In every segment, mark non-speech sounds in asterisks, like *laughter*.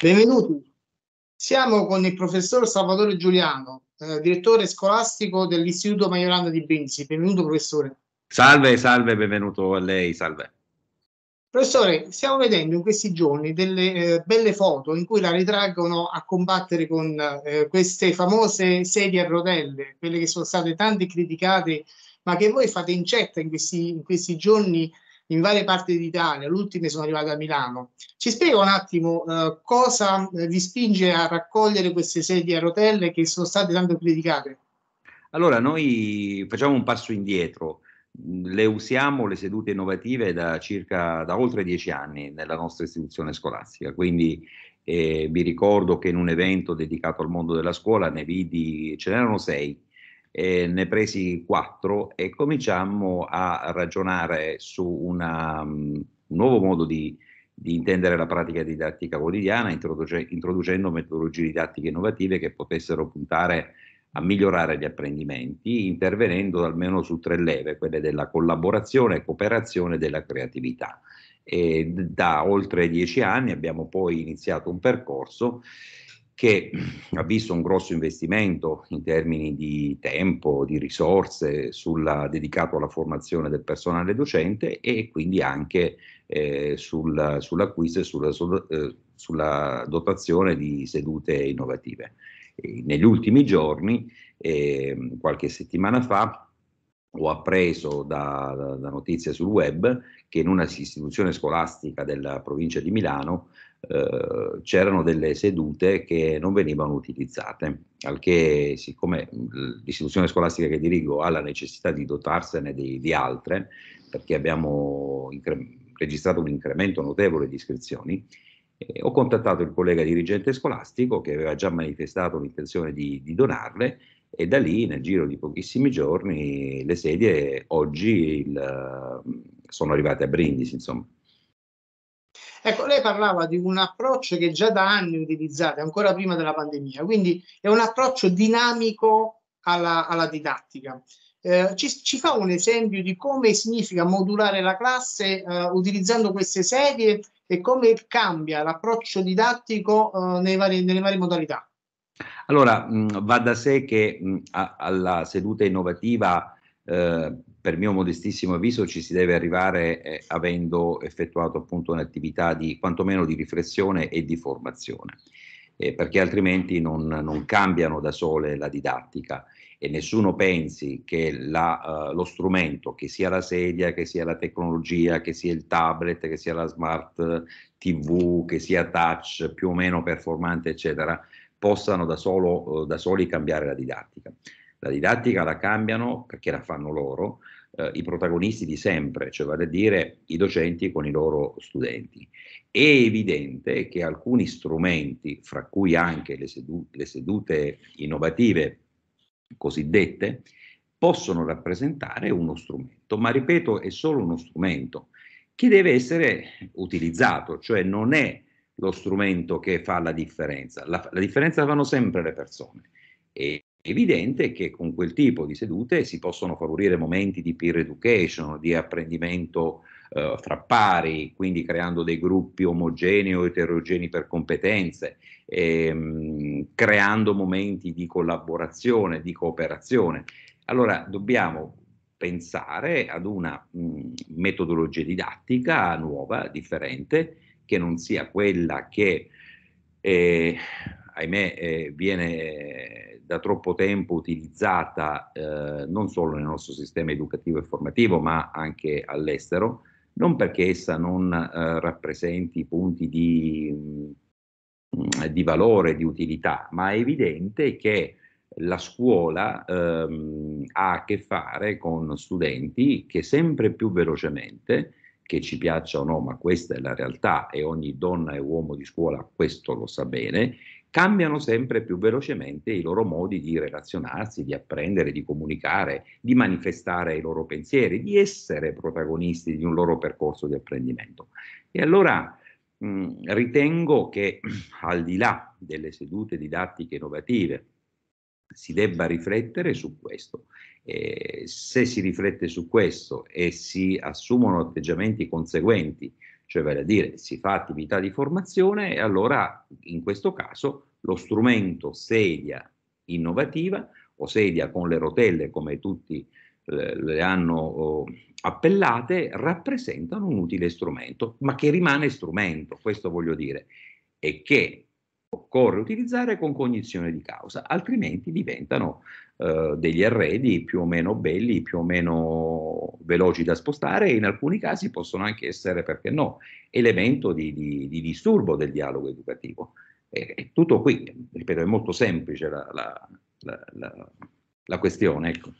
Benvenuti. Siamo con il professor Salvatore Giuliano, eh, direttore scolastico dell'Istituto Maiorana di Benzi. Benvenuto professore. Salve, salve, benvenuto a lei, salve. Professore, stiamo vedendo in questi giorni delle eh, belle foto in cui la ritraggono a combattere con eh, queste famose sedie a rotelle, quelle che sono state tante criticate, ma che voi fate incetta in questi, in questi giorni in varie parti d'Italia, l'ultima sono arrivate a Milano. Ci spiega un attimo eh, cosa eh, vi spinge a raccogliere queste sedie a rotelle che sono state tanto criticate? Allora, noi facciamo un passo indietro. Le usiamo le sedute innovative da circa da oltre dieci anni nella nostra istituzione scolastica, quindi eh, vi ricordo che in un evento dedicato al mondo della scuola ne vidi, ce n'erano sei, eh, ne presi quattro e cominciammo a ragionare su una, um, un nuovo modo di, di, intendere la pratica didattica quotidiana, introduce, introducendo metodologie didattiche innovative che potessero puntare a migliorare gli apprendimenti, intervenendo almeno su tre leve, quelle della collaborazione, cooperazione e della creatività. E da oltre dieci anni abbiamo poi iniziato un percorso che ha visto un grosso investimento in termini di tempo, di risorse sulla, dedicato alla formazione del personale docente e quindi anche eh, sul, sull'acquisto e sulla, sulla, eh, sulla, dotazione di sedute innovative. E negli ultimi giorni, eh, qualche settimana fa, ho appreso da, da, da, notizie sul web che in una istituzione scolastica della provincia di Milano eh, c'erano delle sedute che non venivano utilizzate, al che siccome mm, l'istituzione scolastica che dirigo ha la necessità di dotarsene di, di altre, perché abbiamo registrato un incremento notevole di iscrizioni, eh, ho contattato il collega dirigente scolastico che aveva già manifestato l'intenzione di, di donarle e da lì nel giro di pochissimi giorni le sedie oggi il, sono arrivate a Brindisi insomma. Ecco, lei parlava di un approccio che già da anni utilizzate, ancora prima della pandemia, quindi è un approccio dinamico alla, alla didattica. Eh, ci, ci, fa un esempio di come significa modulare la classe eh, utilizzando queste sedie e come cambia l'approccio didattico eh, vari, nelle varie modalità? Allora, mh, mm, va da sé che mh, mm, a, alla seduta innovativa, eh, per mio modestissimo avviso, ci si deve arrivare eh, avendo effettuato appunto un'attività di quantomeno di riflessione e di formazione, eh, perché altrimenti non, non, cambiano da sole la didattica e nessuno pensi che la, eh, lo strumento, che sia la sedia, che sia la tecnologia, che sia il tablet, che sia la smart TV, che sia touch più o meno performante, eccetera, possano da, solo, eh, da soli cambiare la didattica. La didattica la cambiano perché la fanno loro, eh, i protagonisti di sempre, cioè vale a dire i docenti con i loro studenti. È evidente che alcuni strumenti, fra cui anche le, sedu le sedute innovative cosiddette, possono rappresentare uno strumento, ma ripeto è solo uno strumento che deve essere utilizzato, cioè non è lo strumento che fa la differenza. La, la differenza la fanno sempre le persone. È evidente che con quel tipo di sedute si possono favorire momenti di peer education, di apprendimento eh, fra pari, quindi creando dei gruppi omogenei o eterogenei per competenze, ehm, creando momenti di collaborazione, di cooperazione. Allora dobbiamo pensare ad una mh, mm, metodologia didattica nuova, differente, che non sia quella che, eh, ahimè, eh, viene da troppo tempo utilizzata eh, non solo nel nostro sistema educativo e formativo, ma anche all'estero, non perché essa non eh, rappresenti punti di, mm, di, valore, di utilità, ma è evidente che la scuola ehm, ha a che fare con studenti che sempre più velocemente che ci piaccia o no, ma questa è la realtà e ogni donna e uomo di scuola questo lo sa bene, cambiano sempre più velocemente i loro modi di relazionarsi, di apprendere, di comunicare, di manifestare i loro pensieri, di essere protagonisti di un loro percorso di apprendimento. E allora mh, ritengo che *clears throat* al di là delle sedute didattiche innovative, si debba riflettere su questo. Eh, se si riflette su questo e si assumono atteggiamenti conseguenti, cioè vale a dire si fa attività di formazione, allora in questo caso lo strumento sedia innovativa o sedia con le rotelle come tutti le, eh, le hanno oh, appellate rappresentano un utile strumento, ma che rimane strumento, questo voglio dire, e che occorre utilizzare con cognizione di causa, altrimenti diventano eh, degli arredi più o meno belli, più o meno veloci da spostare e in alcuni casi possono anche essere, perché no, elemento di, di, di disturbo del dialogo educativo. È, è, tutto qui, ripeto, è molto semplice la, la, la, la questione. Ecco.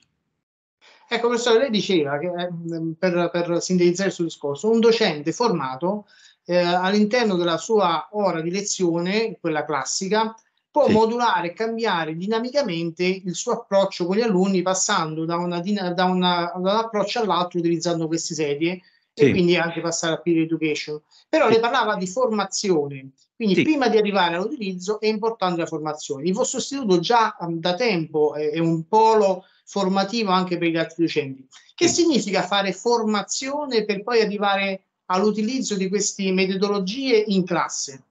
Ecco, professore, lei diceva che ehm, per, per sintetizzare il suo discorso, un docente formato eh, all'interno della sua ora di lezione, quella classica, può sì. modulare e cambiare dinamicamente il suo approccio con gli alunni passando da, una, da, una, da un approccio all'altro utilizzando queste sedie sì. e quindi anche passare a peer education. Però sì. le parlava di formazione, quindi sì. prima di arrivare all'utilizzo è importante la formazione. Il vostro istituto già ehm, da tempo eh, è un polo formativo anche per gli altri docenti. Che significa fare formazione per poi arrivare a all'utilizzo di queste metodologie in classe?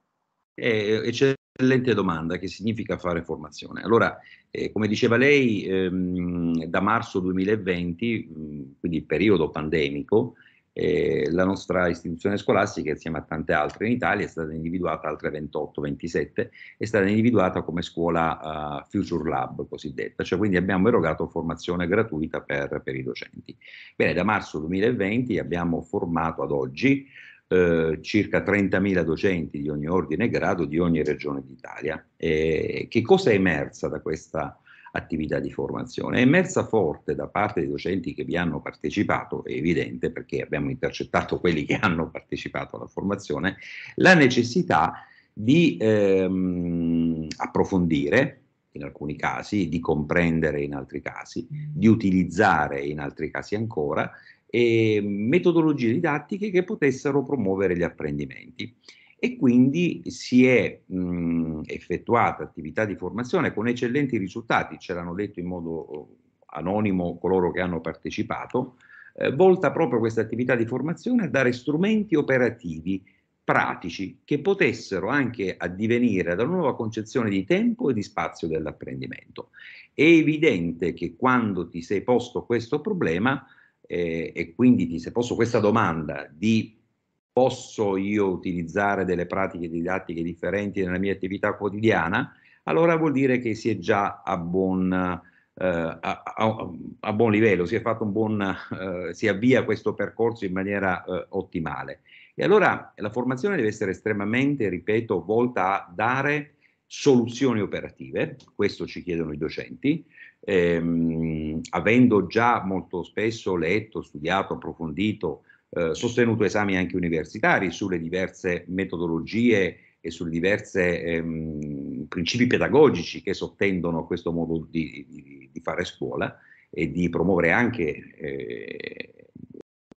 Eh, eccellente domanda, che significa fare formazione? Allora, eh, come diceva lei, ehm, da marzo 2020, mm, quindi periodo pandemico, eh, la nostra istituzione scolastica, insieme a tante altre in Italia, è stata individuata, altre 28-27, è stata individuata come scuola uh, Future Lab cosiddetta, cioè quindi abbiamo erogato formazione gratuita per, per i docenti. Bene, da marzo 2020 abbiamo formato ad oggi eh, circa 30.000 docenti di ogni ordine e grado di ogni regione d'Italia. Eh, che cosa è emersa da questa attività di formazione. È emersa forte da parte dei docenti che vi hanno partecipato, è evidente perché abbiamo intercettato quelli che hanno partecipato alla formazione, la necessità di ehm, approfondire in alcuni casi, di comprendere in altri casi, di utilizzare in altri casi ancora, e ehm, metodologie didattiche che potessero promuovere gli apprendimenti e quindi si è mh, mhmm, effettuata attività di formazione con eccellenti risultati, ce l'hanno detto in modo uhm, anonimo coloro che hanno partecipato, eh, volta proprio questa attività di formazione a dare strumenti operativi pratici che potessero anche addivenire da una nuova concezione di tempo e di spazio dell'apprendimento. È evidente che quando ti sei posto questo problema eh, e quindi ti sei posto questa domanda di posso io utilizzare delle pratiche didattiche differenti nella mia attività quotidiana, allora vuol dire che si è già a buon, eh, a, a, a buon livello, si, buon, eh, si, avvia questo percorso in maniera eh, ottimale. E allora la formazione deve essere estremamente, ripeto, volta a dare soluzioni operative, questo ci chiedono i docenti, ehm, avendo già molto spesso letto, studiato, approfondito eh, sostenuto esami anche universitari sulle diverse metodologie e sui diversi ehm, principi pedagogici che sottendono questo modo di, di, di, fare scuola e di promuovere anche eh,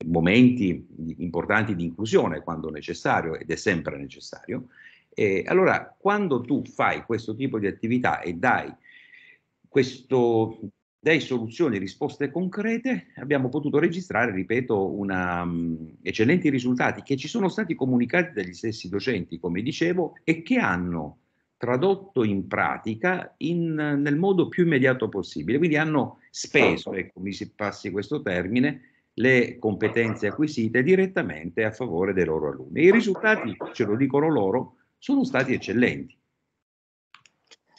momenti importanti di inclusione quando necessario ed è sempre necessario. E allora, quando tu fai questo tipo di attività e dai questo dai soluzioni e risposte concrete abbiamo potuto registrare, ripeto, una, um, eccellenti risultati che ci sono stati comunicati dagli stessi docenti, come dicevo, e che hanno tradotto in pratica in, nel modo più immediato possibile. Quindi hanno speso, certo. ecco, mi si passi questo termine, le competenze acquisite direttamente a favore dei loro alunni. I risultati, ce lo dicono loro, sono stati eccellenti.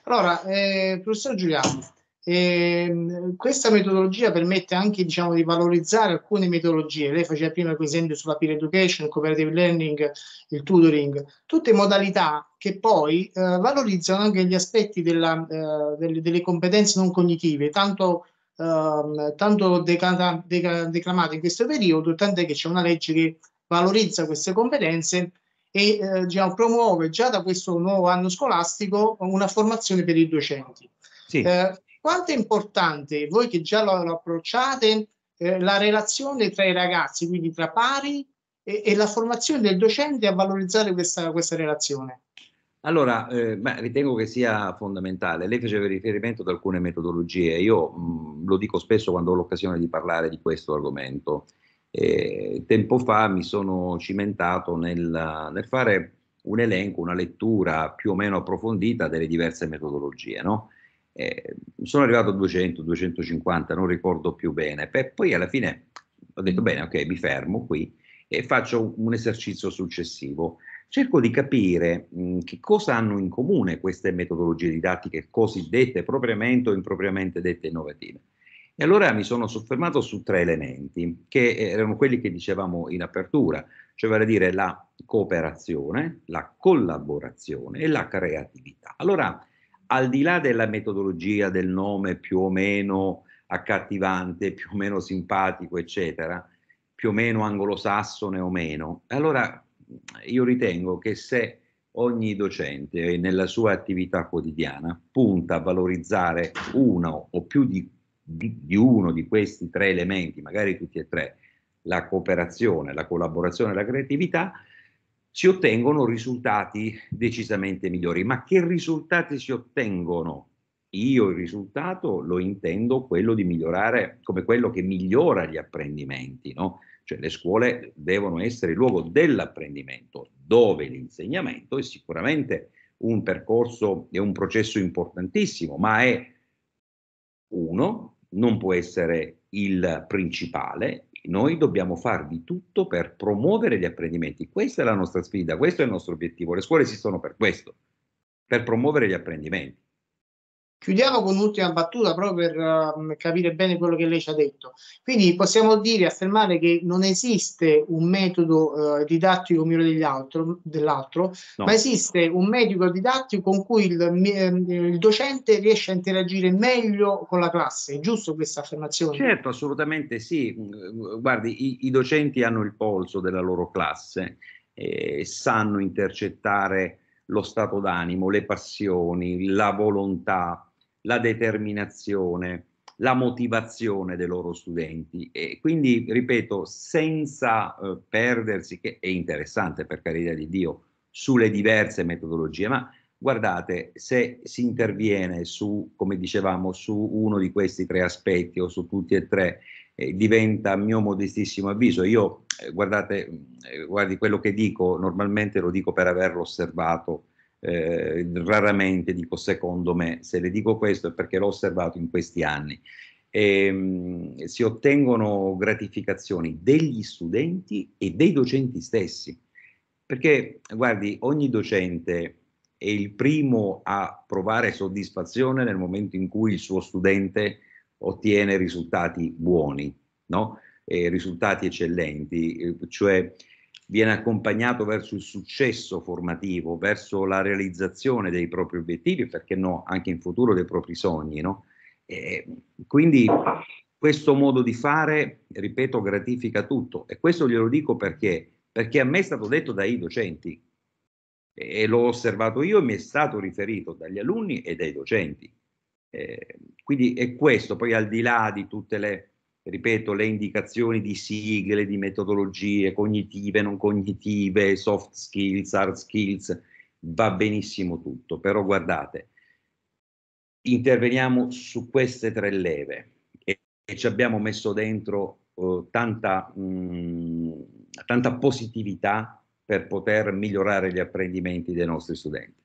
Allora, eh, professor Giuliano, e ehm, questa metodologia permette anche diciamo, di valorizzare alcune metodologie. Lei faceva prima esempio sulla peer education, il cooperative learning, il tutoring, tutte modalità che poi eh, valorizzano anche gli aspetti della, eh, delle, delle, competenze non cognitive, tanto, eh, tanto decata, deca, declamate in questo periodo, tant'è che c'è una legge che valorizza queste competenze e eh, diciamo, promuove già da questo nuovo anno scolastico una formazione per i docenti. Sì. Eh, quanto è importante, voi che già lo, lo approcciate, eh, la relazione tra i ragazzi, quindi tra pari e, e la formazione del docente a valorizzare questa, questa relazione? Allora, eh, beh, ritengo che sia fondamentale. Lei faceva riferimento ad alcune metodologie. Io mh, mm, lo dico spesso quando ho l'occasione di parlare di questo argomento. Eh, tempo fa mi sono cimentato nel, nel, fare un elenco, una lettura più o meno approfondita delle diverse metodologie. No? Eh, sono arrivato a 200, 250, non ricordo più bene. Beh, poi alla fine ho detto bene, ok, mi fermo qui e faccio un esercizio successivo. Cerco di capire mh, che cosa hanno in comune queste metodologie didattiche cosiddette propriamente o impropriamente dette innovative. E allora mi sono soffermato su tre elementi, che eh, erano quelli che dicevamo in apertura, cioè vale a dire la cooperazione, la collaborazione e la creatività. Allora, al di là della metodologia del nome più o meno accattivante, più o meno simpatico, eccetera, più o meno anglosassone o meno, allora io ritengo che se ogni docente nella sua attività quotidiana punta a valorizzare uno o più di, di, di uno di questi tre elementi, magari tutti e tre, la cooperazione, la collaborazione e la creatività, si ottengono risultati decisamente migliori. Ma che risultati si ottengono? Io il risultato lo intendo quello di migliorare come quello che migliora gli apprendimenti, no? Cioè le scuole devono essere il luogo dell'apprendimento, dove l'insegnamento è sicuramente un percorso e un processo importantissimo, ma è uno, non può essere il principale noi dobbiamo fare di tutto per promuovere gli apprendimenti. Questa è la nostra sfida, questo è il nostro obiettivo. Le scuole esistono per questo, per promuovere gli apprendimenti. Chiudiamo con un'ultima battuta proprio per um, capire bene quello che lei ci ha detto. Quindi possiamo dire, affermare che non esiste un metodo uh, didattico migliore dell'altro, no. ma esiste un metodo didattico con cui il, ehm, il, docente riesce a interagire meglio con la classe. È giusto questa affermazione? Certo, assolutamente sì. Guardi, i, i docenti hanno il polso della loro classe, eh, sanno intercettare lo stato d'animo, le passioni, la volontà, la determinazione, la motivazione dei loro studenti e quindi, ripeto, senza eh, perdersi, che è interessante per carità di Dio, sulle diverse metodologie, ma guardate, se si interviene su, come dicevamo, su uno di questi tre aspetti o su tutti e tre, eh, diventa a mio modestissimo avviso. Io, eh, guardate, mm, eh, guardi quello che dico, normalmente lo dico per averlo osservato eh, raramente dico secondo me, se le dico questo è perché l'ho osservato in questi anni. E, ehm, mh, si ottengono gratificazioni degli studenti e dei docenti stessi, perché guardi, ogni docente è il primo a provare soddisfazione nel momento in cui il suo studente ottiene risultati buoni, no? risultati eccellenti, cioè viene accompagnato verso il successo formativo, verso la realizzazione dei propri obiettivi, perché no, anche in futuro dei propri sogni. No? E quindi questo modo di fare, ripeto, gratifica tutto. E questo glielo dico perché, perché a me è stato detto dai docenti, e l'ho osservato io e mi è stato riferito dagli alunni e dai docenti. Eh, quindi è questo, poi al di là di tutte le ripeto, le indicazioni di sigle, di metodologie cognitive, non cognitive, soft skills, hard skills, va benissimo tutto, però guardate, interveniamo su queste tre leve e, e ci abbiamo messo dentro eh, tanta, mh, mm, tanta positività per poter migliorare gli apprendimenti dei nostri studenti.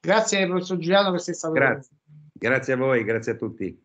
Grazie professor Giuliano per essere stato Grazie, grazie a voi, grazie a tutti.